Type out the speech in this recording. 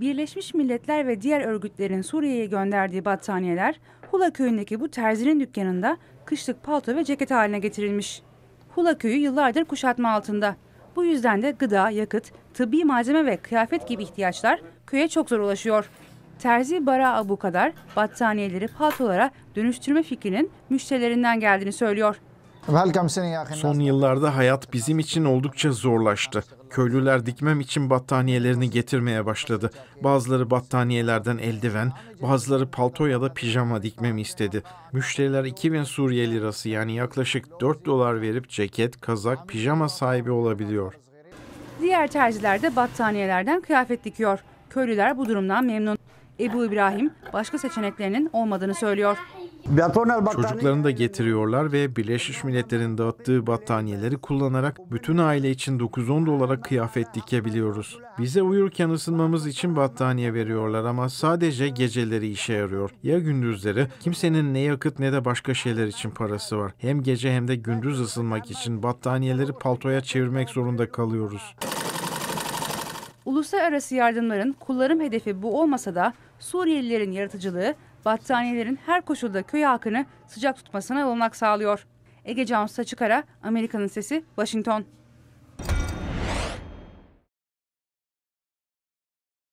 Birleşmiş Milletler ve diğer örgütlerin Suriye'ye gönderdiği battaniyeler Hula köyündeki bu terzinin dükkanında kışlık palto ve ceket haline getirilmiş. Hula köyü yıllardır kuşatma altında. Bu yüzden de gıda, yakıt, tıbbi malzeme ve kıyafet gibi ihtiyaçlar köye çok zor ulaşıyor. Terzi Bara Abu kadar battaniyeleri paltolara dönüştürme fikrinin müşterilerinden geldiğini söylüyor. Son yıllarda hayat bizim için oldukça zorlaştı. Köylüler dikmem için battaniyelerini getirmeye başladı. Bazıları battaniyelerden eldiven, bazıları palto ya da pijama dikmemi istedi. Müşteriler 2000 Suriye lirası yani yaklaşık 4 dolar verip ceket, kazak, pijama sahibi olabiliyor. Diğer tercihler de battaniyelerden kıyafet dikiyor. Köylüler bu durumdan memnun. Ebu İbrahim başka seçeneklerinin olmadığını söylüyor. Çocuklarını da getiriyorlar ve Birleşmiş Milletler'in dağıttığı battaniyeleri kullanarak bütün aile için 9-10 dolara kıyafet dikebiliyoruz. Bize uyurken ısınmamız için battaniye veriyorlar ama sadece geceleri işe yarıyor. Ya gündüzleri kimsenin ne yakıt ne de başka şeyler için parası var. Hem gece hem de gündüz ısınmak için battaniyeleri paltoya çevirmek zorunda kalıyoruz. Uluslararası yardımların kullanım hedefi bu olmasa da Suriyelilerin yaratıcılığı battaniyelerin her koşulda köy halkını sıcak tutmasına olanak sağlıyor. Ege Cansu Saçıkara, Amerika'nın Sesi, Washington.